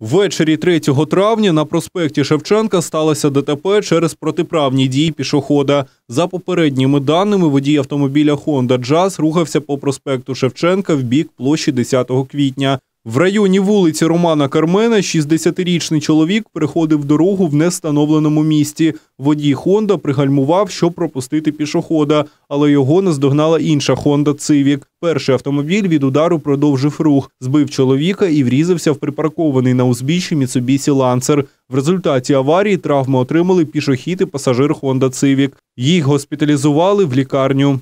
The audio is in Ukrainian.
Ввечері 3 травня на проспекті Шевченка сталося ДТП через протиправні дії пішохода. За попередніми даними, водій автомобіля Хонда Джаз рухався по проспекту Шевченка в бік площі 10 квітня. В районі вулиці Романа Кармена 60-річний чоловік переходив дорогу в нестановленому місті. Водій Хонда пригальмував, щоб пропустити пішохода, але його наздогнала інша Хонда Цивік. Перший автомобіль від удару продовжив рух, збив чоловіка і врізався в припаркований на узбіччі Міцубісі ланцер. В результаті аварії травми отримали пішохід і пасажир Хонда Цивік. Їх госпіталізували в лікарню.